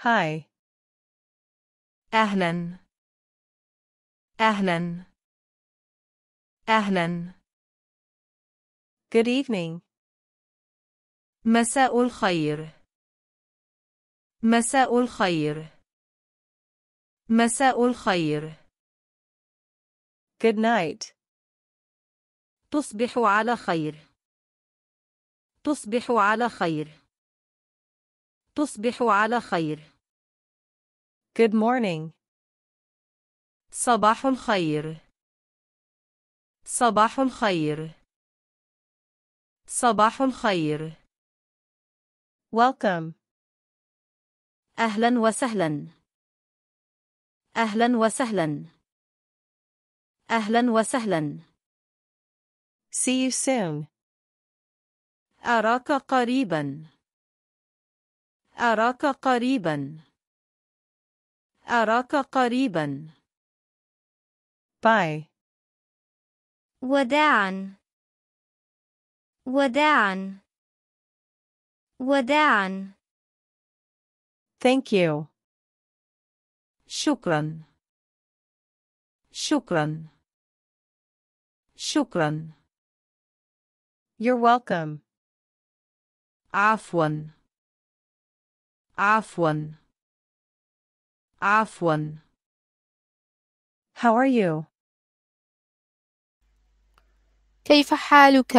هاي أهلا أهلا أهلا Good evening مساء الخير مساء الخير مساء الخير Good night تصبح على خير تصبح على خير تصبح على خير. Good morning. صباح الخير. صباح الخير. صباح الخير. Welcome. أهلا وسهلا. أهلا وسهلا. أهلا وسهلا. See you soon. أراك قريباً. أراك قريبا. أراك قريبا. Bye. وداعا. وداعا. وداعا. Thank you. شكرا. شكرا. شكرا. You're welcome. عفوا. Afwan, Afwan. How are you? كيف حالك؟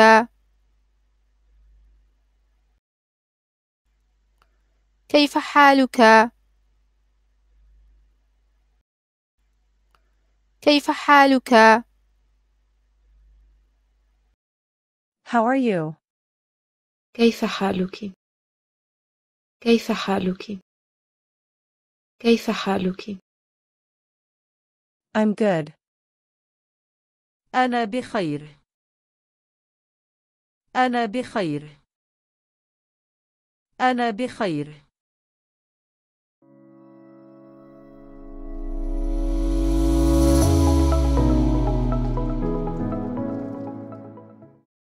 كيف حالك؟ كيف حالك؟ How are you? كيف حالك؟ كيف حالك؟ كيف حالك؟ I'm good. أنا بخير. أنا بخير. أنا بخير.